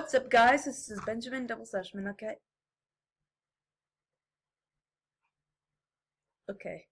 What's up, guys? This is Benjamin Double Slashman, okay? Okay.